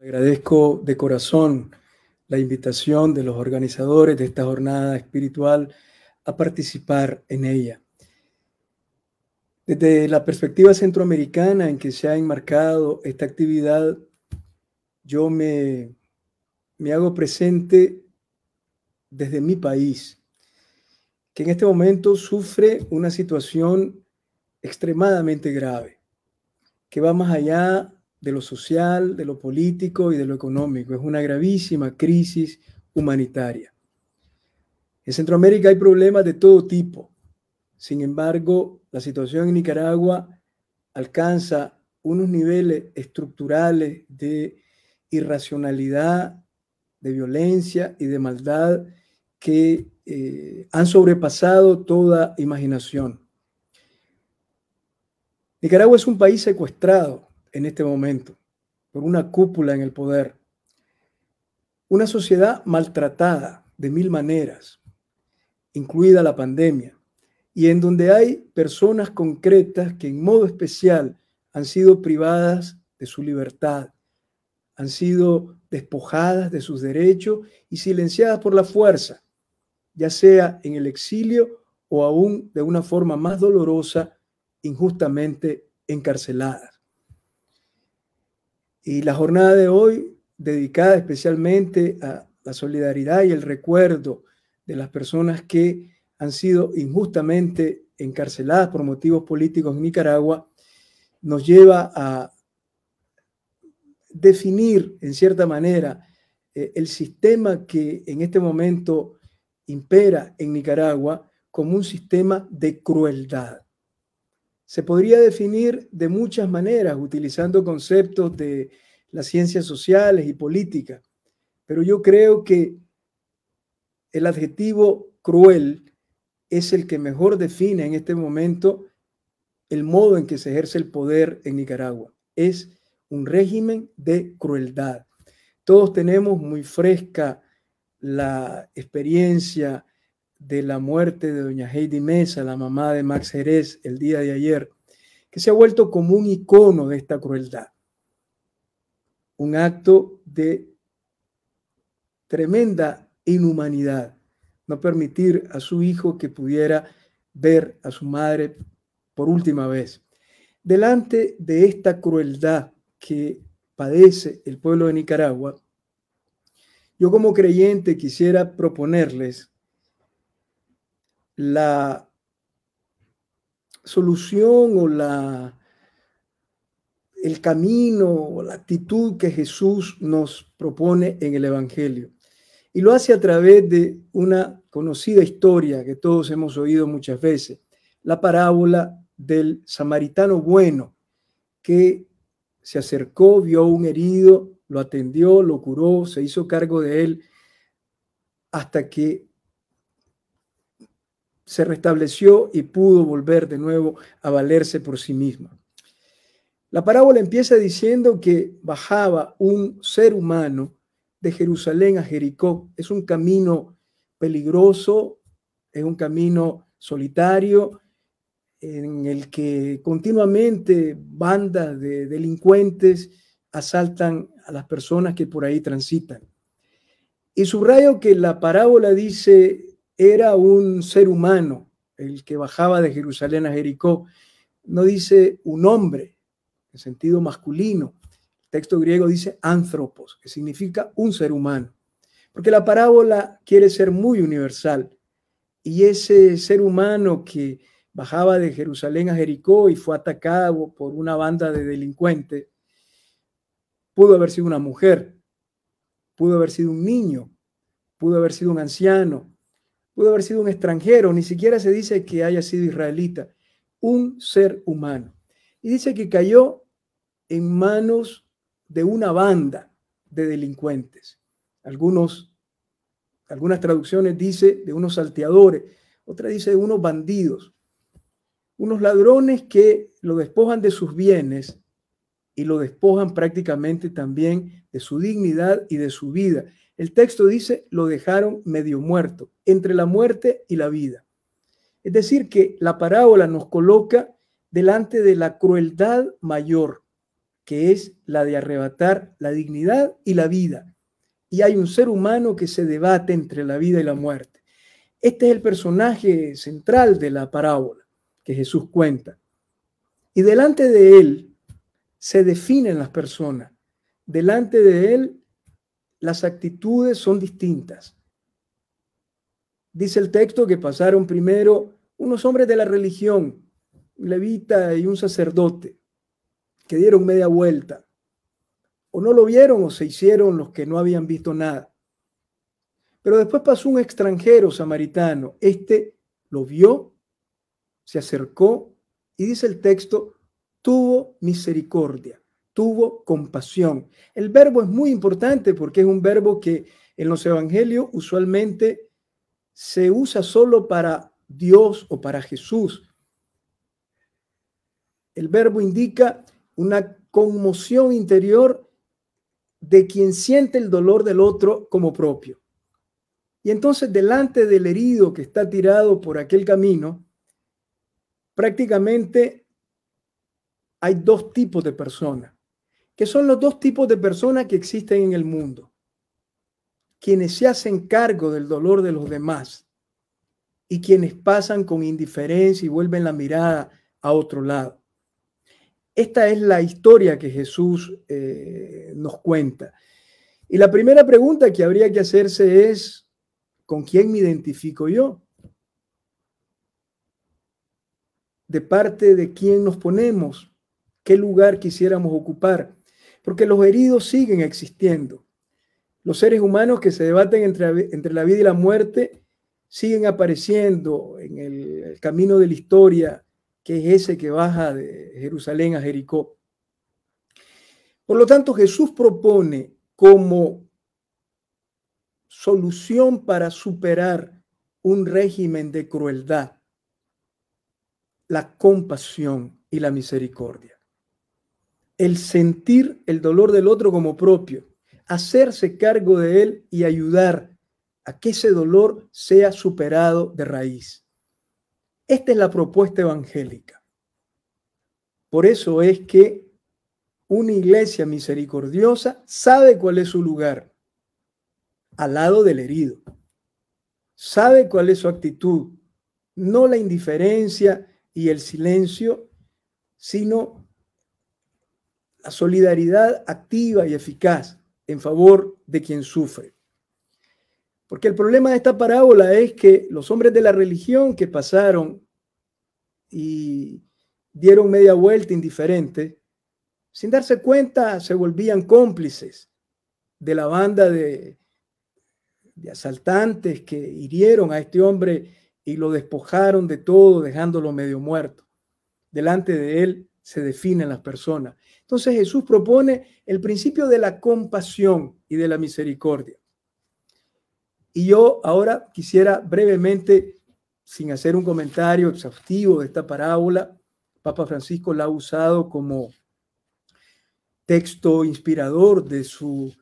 Agradezco de corazón la invitación de los organizadores de esta jornada espiritual a participar en ella. Desde la perspectiva centroamericana en que se ha enmarcado esta actividad, yo me, me hago presente desde mi país, que en este momento sufre una situación extremadamente grave, que va más allá de lo social, de lo político y de lo económico. Es una gravísima crisis humanitaria. En Centroamérica hay problemas de todo tipo. Sin embargo, la situación en Nicaragua alcanza unos niveles estructurales de irracionalidad, de violencia y de maldad que eh, han sobrepasado toda imaginación. Nicaragua es un país secuestrado en este momento, por una cúpula en el poder. Una sociedad maltratada de mil maneras, incluida la pandemia, y en donde hay personas concretas que en modo especial han sido privadas de su libertad, han sido despojadas de sus derechos y silenciadas por la fuerza, ya sea en el exilio o aún de una forma más dolorosa, injustamente encarceladas. Y la jornada de hoy, dedicada especialmente a la solidaridad y el recuerdo de las personas que han sido injustamente encarceladas por motivos políticos en Nicaragua, nos lleva a definir, en cierta manera, eh, el sistema que en este momento impera en Nicaragua como un sistema de crueldad se podría definir de muchas maneras utilizando conceptos de las ciencias sociales y política, pero yo creo que el adjetivo cruel es el que mejor define en este momento el modo en que se ejerce el poder en Nicaragua. Es un régimen de crueldad. Todos tenemos muy fresca la experiencia de la muerte de doña Heidi Mesa, la mamá de Max Jerez, el día de ayer, que se ha vuelto como un icono de esta crueldad. Un acto de tremenda inhumanidad, no permitir a su hijo que pudiera ver a su madre por última vez. Delante de esta crueldad que padece el pueblo de Nicaragua, yo como creyente quisiera proponerles la solución o la, el camino o la actitud que Jesús nos propone en el Evangelio. Y lo hace a través de una conocida historia que todos hemos oído muchas veces, la parábola del samaritano bueno que se acercó, vio a un herido, lo atendió, lo curó, se hizo cargo de él, hasta que se restableció y pudo volver de nuevo a valerse por sí misma. La parábola empieza diciendo que bajaba un ser humano de Jerusalén a Jericó. Es un camino peligroso, es un camino solitario en el que continuamente bandas de delincuentes asaltan a las personas que por ahí transitan. Y subrayo que la parábola dice era un ser humano el que bajaba de Jerusalén a Jericó. No dice un hombre, en sentido masculino. El texto griego dice anthropos, que significa un ser humano. Porque la parábola quiere ser muy universal. Y ese ser humano que bajaba de Jerusalén a Jericó y fue atacado por una banda de delincuentes, pudo haber sido una mujer, pudo haber sido un niño, pudo haber sido un anciano, pudo haber sido un extranjero, ni siquiera se dice que haya sido israelita, un ser humano. Y dice que cayó en manos de una banda de delincuentes. Algunos, algunas traducciones dice de unos salteadores, otra dice de unos bandidos, unos ladrones que lo despojan de sus bienes y lo despojan prácticamente también de su dignidad y de su vida. El texto dice, lo dejaron medio muerto, entre la muerte y la vida. Es decir, que la parábola nos coloca delante de la crueldad mayor, que es la de arrebatar la dignidad y la vida. Y hay un ser humano que se debate entre la vida y la muerte. Este es el personaje central de la parábola que Jesús cuenta. Y delante de él se definen las personas. Delante de él las actitudes son distintas. Dice el texto que pasaron primero unos hombres de la religión, un levita y un sacerdote, que dieron media vuelta. O no lo vieron o se hicieron los que no habían visto nada. Pero después pasó un extranjero samaritano. Este lo vio, se acercó y dice el texto, tuvo misericordia tuvo compasión. El verbo es muy importante porque es un verbo que en los evangelios usualmente se usa solo para Dios o para Jesús. El verbo indica una conmoción interior de quien siente el dolor del otro como propio. Y entonces delante del herido que está tirado por aquel camino, prácticamente hay dos tipos de personas que son los dos tipos de personas que existen en el mundo. Quienes se hacen cargo del dolor de los demás y quienes pasan con indiferencia y vuelven la mirada a otro lado. Esta es la historia que Jesús eh, nos cuenta. Y la primera pregunta que habría que hacerse es, ¿con quién me identifico yo? ¿De parte de quién nos ponemos? ¿Qué lugar quisiéramos ocupar? porque los heridos siguen existiendo. Los seres humanos que se debaten entre, entre la vida y la muerte siguen apareciendo en el camino de la historia, que es ese que baja de Jerusalén a Jericó. Por lo tanto, Jesús propone como solución para superar un régimen de crueldad, la compasión y la misericordia el sentir el dolor del otro como propio, hacerse cargo de él y ayudar a que ese dolor sea superado de raíz. Esta es la propuesta evangélica. Por eso es que una iglesia misericordiosa sabe cuál es su lugar, al lado del herido. Sabe cuál es su actitud, no la indiferencia y el silencio, sino la solidaridad activa y eficaz en favor de quien sufre. Porque el problema de esta parábola es que los hombres de la religión que pasaron y dieron media vuelta indiferente, sin darse cuenta se volvían cómplices de la banda de, de asaltantes que hirieron a este hombre y lo despojaron de todo, dejándolo medio muerto. Delante de él se definen las personas. Entonces Jesús propone el principio de la compasión y de la misericordia. Y yo ahora quisiera brevemente, sin hacer un comentario exhaustivo de esta parábola, Papa Francisco la ha usado como texto inspirador de su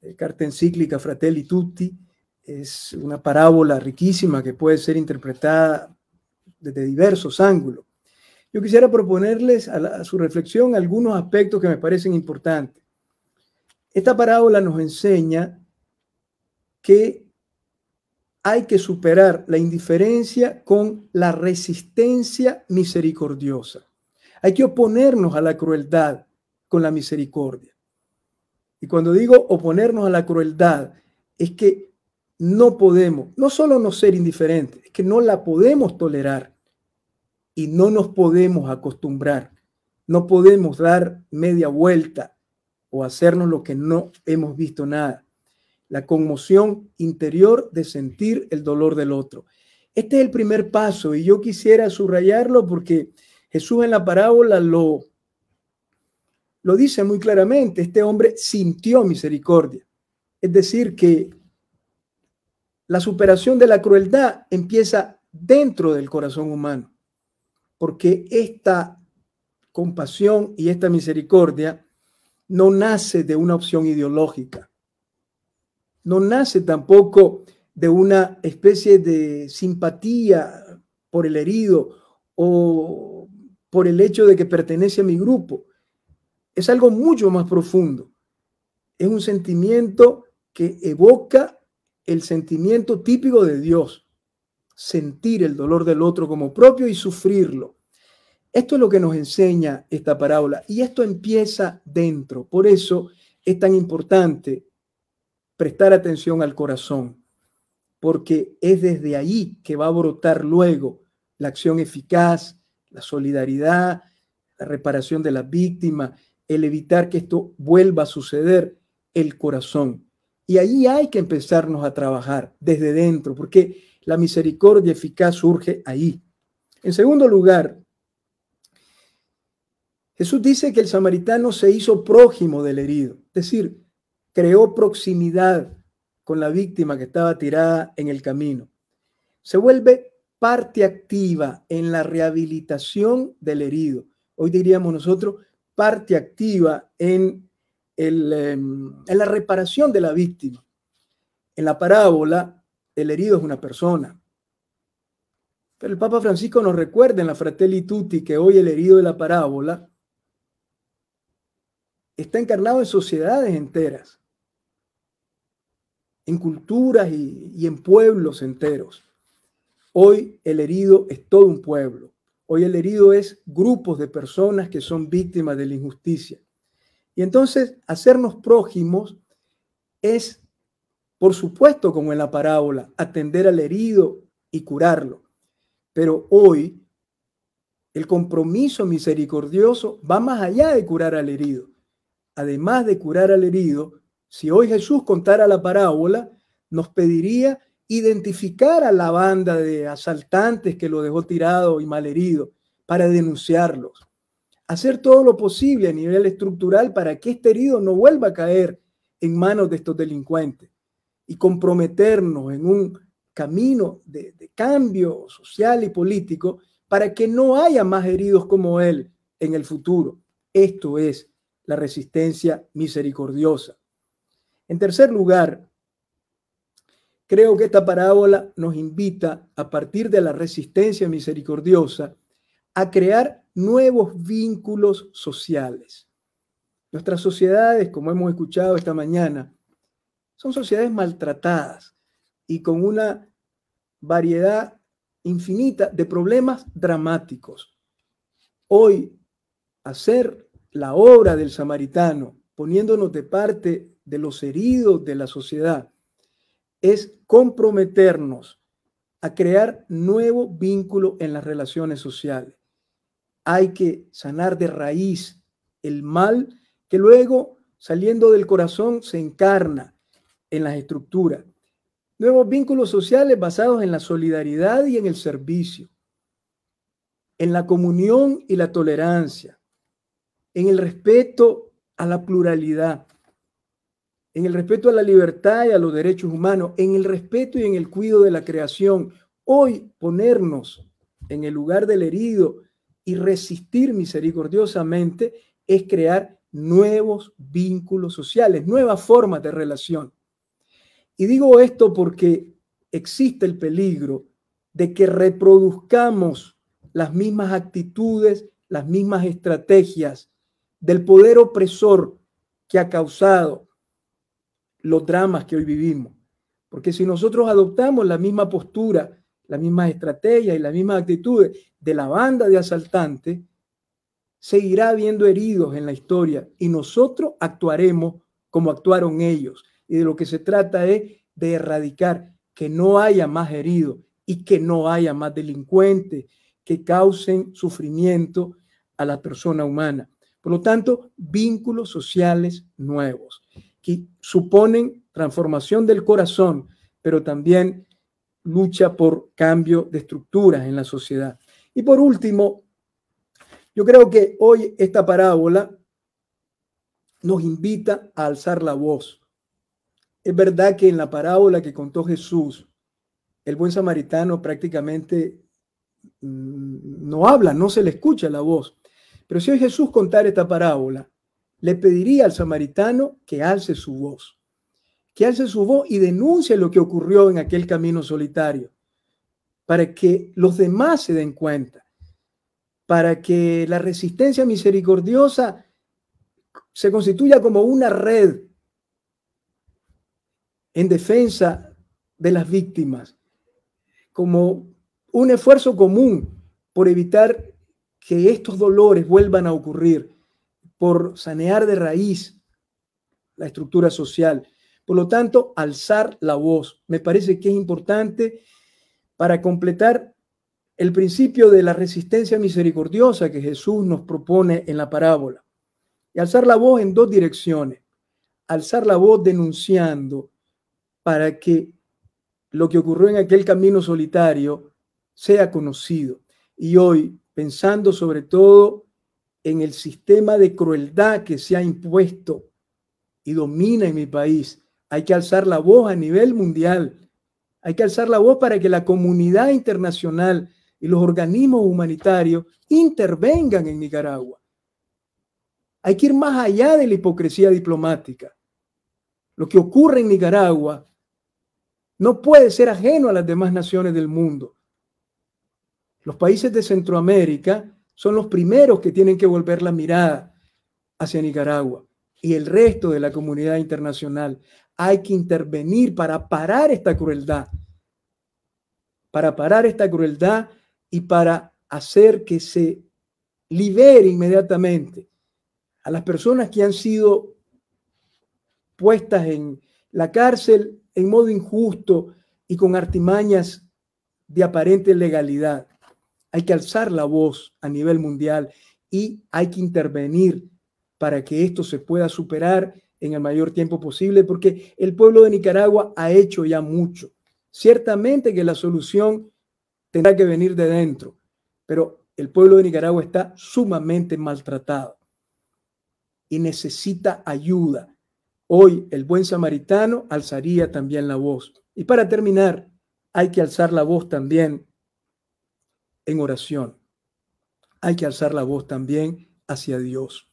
eh, carta encíclica Fratelli Tutti. Es una parábola riquísima que puede ser interpretada desde diversos ángulos. Yo quisiera proponerles a, su reflexión algunos aspectos que me parecen importantes. Esta parábola nos enseña que hay que superar la indiferencia con la resistencia misericordiosa. Hay que oponernos a la crueldad con la misericordia. Y cuando digo oponernos a la crueldad, es que no podemos, no solo no ser indiferentes, es que no la podemos tolerar y no nos podemos acostumbrar, no podemos dar media vuelta o hacernos lo que no hemos visto nada. La conmoción interior de sentir el dolor del otro. Este es el primer paso y yo quisiera subrayarlo porque Jesús en la parábola lo, lo dice muy claramente. Este hombre sintió misericordia. Es decir, que la superación de la crueldad empieza dentro del corazón humano porque esta compasión y esta misericordia no nace de una opción ideológica, no nace tampoco de una especie de simpatía por el herido o por el hecho de que pertenece a mi grupo. Es algo mucho más profundo. Es un sentimiento que evoca el sentimiento típico de Dios sentir el dolor del otro como propio y sufrirlo. Esto es lo que nos enseña esta parábola y esto empieza dentro. Por eso es tan importante prestar atención al corazón, porque es desde ahí que va a brotar luego la acción eficaz, la solidaridad, la reparación de la víctima, el evitar que esto vuelva a suceder, el corazón. Y ahí hay que empezarnos a trabajar desde dentro, porque la misericordia eficaz surge ahí. En segundo lugar, Jesús dice que el samaritano se hizo prójimo del herido, es decir, creó proximidad con la víctima que estaba tirada en el camino. Se vuelve parte activa en la rehabilitación del herido. Hoy diríamos nosotros parte activa en, em, en la reparación de la víctima. En la parábola, el herido es una persona. Pero el Papa Francisco nos recuerda en la Fratelli Tutti que hoy el herido de la parábola está encarnado en sociedades enteras, en culturas y, en pueblos enteros. Hoy el herido es todo un pueblo. Hoy el herido es grupos de personas que son víctimas de la injusticia. Y entonces hacernos prójimos es por supuesto, como en la parábola, atender al herido y curarlo. Pero hoy el compromiso misericordioso va más allá de curar al herido. Además de curar al herido, si hoy Jesús contara la parábola, nos pediría identificar a la banda de asaltantes que lo dejó tirado y malherido para denunciarlos. Hacer todo lo posible a nivel estructural para que este herido no vuelva a caer en manos de estos delincuentes y comprometernos en un camino de, cambio social y político para que no haya más heridos como él en el futuro. Esto es la resistencia misericordiosa. En tercer lugar, creo que esta parábola nos invita, a partir de la resistencia misericordiosa, a crear nuevos vínculos sociales. Nuestras sociedades, como hemos escuchado esta mañana, son sociedades maltratadas y con una variedad infinita de problemas dramáticos. Hoy, hacer la obra del samaritano, poniéndonos de parte de los heridos de la sociedad, es comprometernos a crear nuevo vínculo en las relaciones sociales. Hay que sanar de raíz el mal que luego, saliendo del corazón, se encarna en las estructuras. Nuevos vínculos sociales basados en la solidaridad y en el servicio, en la comunión y la tolerancia, en el respeto a la pluralidad, en el respeto a la libertad y a los derechos humanos, en el respeto y en el cuidado de la creación. Hoy ponernos en el lugar del herido y resistir misericordiosamente es crear nuevos vínculos sociales, nuevas formas de relación. Y digo esto porque existe el peligro de que reproduzcamos las mismas actitudes, las mismas estrategias del poder opresor que ha causado los dramas que hoy vivimos. Porque si nosotros adoptamos la misma postura, la misma estrategia y las mismas actitudes de la banda de asaltantes, seguirá habiendo heridos en la historia y nosotros actuaremos como actuaron ellos y de lo que se trata es de erradicar que no haya más heridos y que no haya más delincuentes que causen sufrimiento a la persona humana. Por lo tanto, vínculos sociales nuevos que suponen transformación del corazón, pero también lucha por cambio de estructuras en la sociedad. Y por último, yo creo que hoy esta parábola nos invita a alzar la voz, es verdad que en la parábola que contó Jesús, el buen samaritano prácticamente mm, no habla, no se le escucha la voz. Pero si hoy Jesús contara esta parábola, le pediría al samaritano que alce su voz, que alce su voz y denuncie lo que ocurrió en aquel camino solitario, para que los demás se den cuenta, para que la resistencia misericordiosa se constituya como una red en defensa de las víctimas, como un esfuerzo común por evitar que estos dolores vuelvan a ocurrir, por sanear de raíz la estructura social. Por lo tanto, alzar la voz me parece que es importante para completar el principio de la resistencia misericordiosa que Jesús nos propone en la parábola. Y alzar la voz en dos direcciones. Alzar la voz denunciando, para que lo que ocurrió en aquel camino solitario sea conocido. Y hoy, pensando sobre todo en el sistema de crueldad que se ha impuesto y domina en mi país, hay que alzar la voz a nivel mundial. Hay que alzar la voz para que la comunidad internacional y los organismos humanitarios intervengan en Nicaragua. Hay que ir más allá de la hipocresía diplomática. Lo que ocurre en Nicaragua no puede ser ajeno a las demás naciones del mundo. Los países de Centroamérica son los primeros que tienen que volver la mirada hacia Nicaragua y el resto de la comunidad internacional. Hay que intervenir para parar esta crueldad, para parar esta crueldad y para hacer que se libere inmediatamente a las personas que han sido puestas en la cárcel en modo injusto y con artimañas de aparente legalidad. Hay que alzar la voz a nivel mundial y hay que intervenir para que esto se pueda superar en el mayor tiempo posible, porque el pueblo de Nicaragua ha hecho ya mucho. Ciertamente que la solución tendrá que venir de dentro, pero el pueblo de Nicaragua está sumamente maltratado y necesita ayuda. Hoy el buen samaritano alzaría también la voz. Y para terminar, hay que alzar la voz también en oración. Hay que alzar la voz también hacia Dios.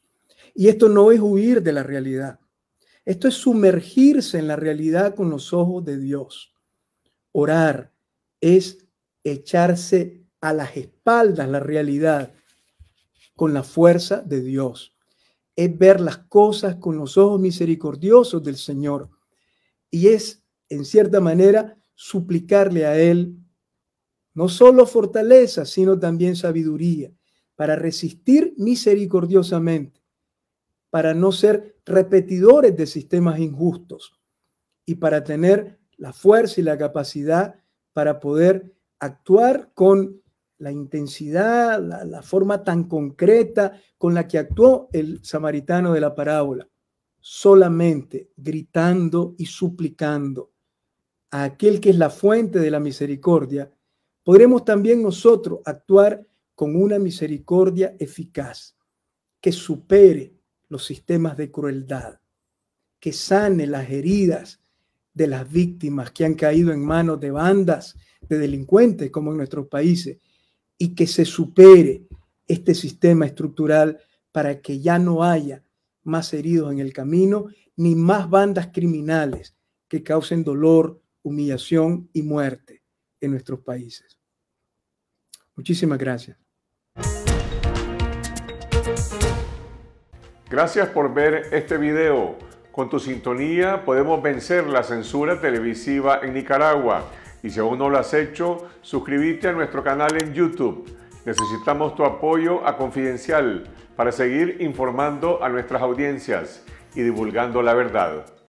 Y esto no es huir de la realidad. Esto es sumergirse en la realidad con los ojos de Dios. Orar es echarse a las espaldas la realidad con la fuerza de Dios es ver las cosas con los ojos misericordiosos del Señor y es, en cierta manera, suplicarle a Él no solo fortaleza, sino también sabiduría para resistir misericordiosamente, para no ser repetidores de sistemas injustos y para tener la fuerza y la capacidad para poder actuar con la intensidad, la, forma tan concreta con la que actuó el samaritano de la parábola, solamente gritando y suplicando a aquel que es la fuente de la misericordia, podremos también nosotros actuar con una misericordia eficaz que supere los sistemas de crueldad, que sane las heridas de las víctimas que han caído en manos de bandas de delincuentes como en nuestros países y que se supere este sistema estructural para que ya no haya más heridos en el camino ni más bandas criminales que causen dolor, humillación y muerte en nuestros países. Muchísimas gracias. Gracias por ver este video. Con tu sintonía podemos vencer la censura televisiva en Nicaragua y si aún no lo has hecho, suscríbete a nuestro canal en YouTube. Necesitamos tu apoyo a Confidencial para seguir informando a nuestras audiencias y divulgando la verdad.